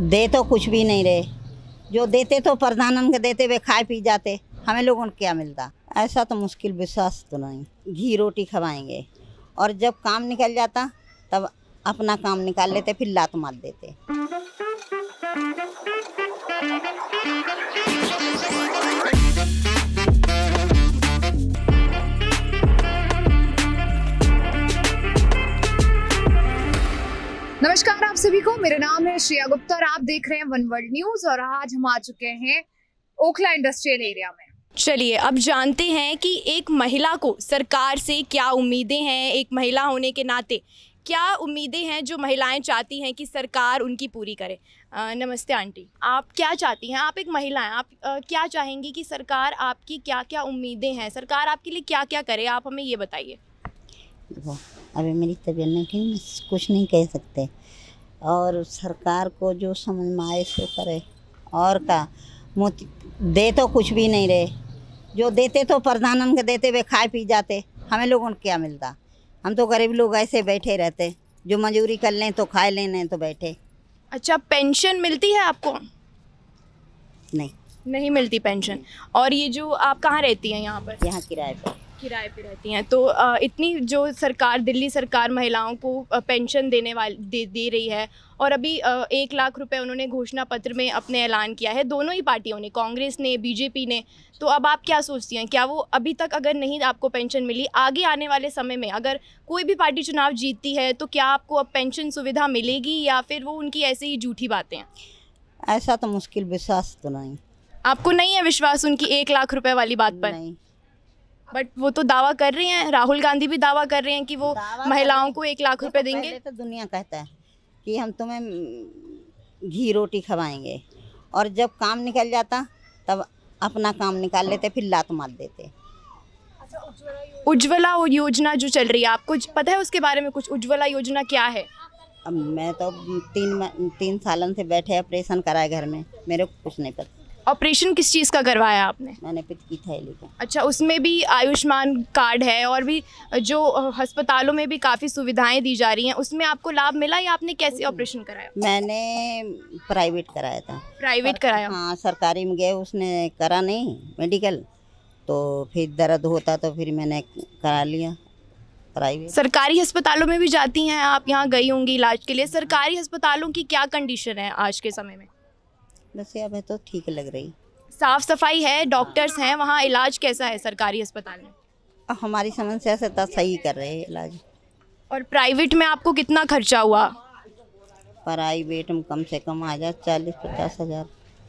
दे तो कुछ भी नहीं रहे जो देते तो के देते हुए खाए पी जाते हमें लोगों को क्या मिलता ऐसा तो मुश्किल विश्वास तो नहीं घी रोटी खवाएंगे और जब काम निकल जाता तब अपना काम निकाल लेते फिर लात मार देते नमस्कार आप सभी को मेरा नाम है श्रेया गुप्ता और आप देख रहे हैं वन वर्ल्ड न्यूज और आज हम आ चुके हैं ओखला इंडस्ट्रियल एरिया में चलिए अब जानते हैं कि एक महिला को सरकार से क्या उम्मीदें हैं एक महिला होने के नाते क्या उम्मीदें हैं जो महिलाएं चाहती हैं कि सरकार उनकी पूरी करे आ, नमस्ते आंटी आप क्या चाहती हैं आप एक महिला हैं आप आ, क्या चाहेंगी कि सरकार आपकी क्या क्या उम्मीदें हैं सरकार आपके लिए क्या क्या करे आप हमें ये बताइए वो अभी मेरी तबीयत नहीं ठीक कुछ नहीं कह सकते और सरकार को जो समझ में आए सो करे और का दे तो कुछ भी नहीं रहे जो देते तो प्रधानमंत्री के देते वे खाए पी जाते हमें लोगों को क्या मिलता हम तो गरीब लोग ऐसे बैठे रहते जो मजदूरी कर लें तो खाए लें तो बैठे अच्छा पेंशन मिलती है आपको नहीं नहीं मिलती पेंशन और ये जो आप कहाँ रहती हैं यहाँ पर यहाँ किराए पर किराए पे रहती हैं तो इतनी जो सरकार दिल्ली सरकार महिलाओं को पेंशन देने वाली दे, दे रही है और अभी एक लाख रुपए उन्होंने घोषणा पत्र में अपने ऐलान किया है दोनों ही पार्टियों ने कांग्रेस ने बीजेपी ने तो अब आप क्या सोचती हैं क्या वो अभी तक अगर नहीं आपको पेंशन मिली आगे आने वाले समय में अगर कोई भी पार्टी चुनाव जीतती है तो क्या आपको अब पेंशन सुविधा मिलेगी या फिर वो उनकी ऐसे ही झूठी बातें हैं ऐसा तो मुश्किल विश्वास तो नहीं आपको नहीं है विश्वास उनकी एक लाख रुपए वाली बात पर नहीं बट वो तो दावा कर रही हैं राहुल गांधी भी दावा कर रहे हैं कि वो महिलाओं को एक लाख रुपए देंगे तो दुनिया कहता है कि हम तुम्हें घी रोटी खवाएंगे और जब काम निकल जाता तब अपना काम निकाल लेते फिर लात मार देते अच्छा, उज्ज्वला योजना जो चल रही है आपको पता है उसके बारे में कुछ उज्ज्वला योजना क्या है अब मैं तो तीन तीन सालन से बैठे ऑपरेशन कराए घर में मेरे को कुछ नहीं पता ऑपरेशन किस चीज़ का करवाया आपने मैंने पित्त की थैली का अच्छा उसमें भी आयुष्मान कार्ड है और भी जो अस्पतालों में भी काफ़ी सुविधाएं दी जा रही हैं उसमें आपको लाभ मिला या आपने कैसे ऑपरेशन कराया मैंने प्राइवेट कराया था प्राइवेट कराया हाँ सरकारी में गए उसने करा नहीं मेडिकल तो फिर दर्द होता तो फिर मैंने करा लिया प्राइवेट सरकारी अस्पतालों में भी जाती हैं आप यहाँ गई होंगी इलाज के लिए सरकारी अस्पतालों की क्या कंडीशन है आज के समय में वैसे अब तो ठीक लग रही साफ सफाई है डॉक्टर्स हैं वहाँ इलाज कैसा है सरकारी अस्पताल में हमारी समस्या से तो सही कर रहे हैं इलाज और प्राइवेट में आपको कितना खर्चा हुआ प्राइवेट में कम से कम आ जाए चालीस पचास हज़ार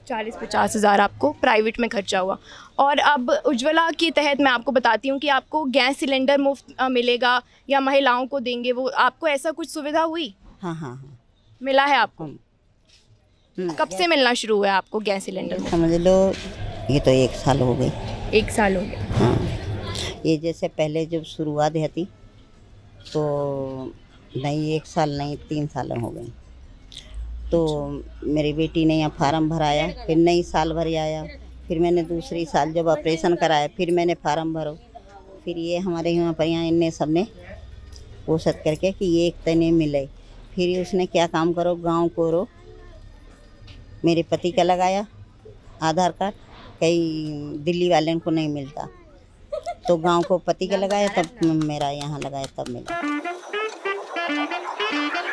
चालीस पचास हज़ार आपको प्राइवेट में खर्चा हुआ और अब उज्ज्वला के तहत मैं आपको बताती हूँ कि आपको गैस सिलेंडर मुफ्त मिलेगा या महिलाओं को देंगे वो आपको ऐसा कुछ सुविधा हुई हाँ हाँ हाँ मिला है आपको हम्म। कब से मिलना शुरू हुआ आपको गैस सिलेंडर समझ लो ये तो एक साल हो गई एक साल हो गया हाँ ये जैसे पहले जब शुरुआत है थी तो नहीं एक साल नहीं तीन साल हो गई तो अच्छा। मेरी बेटी ने यहाँ फार्म भराया फिर नई साल भर आया फिर मैंने दूसरी साल जब ऑपरेशन कराया फिर मैंने फार्म भरो फिर ये हमारे यहाँ पर यहाँ इनने सबने कोशत करके कि ये एक तने मिले फिर उसने क्या काम करो गांव को रो मेरे पति का लगाया आधार कार्ड कहीं दिल्ली वाले को नहीं मिलता तो गांव को पति का लगाया तब मेरा यहाँ लगाया तब मिला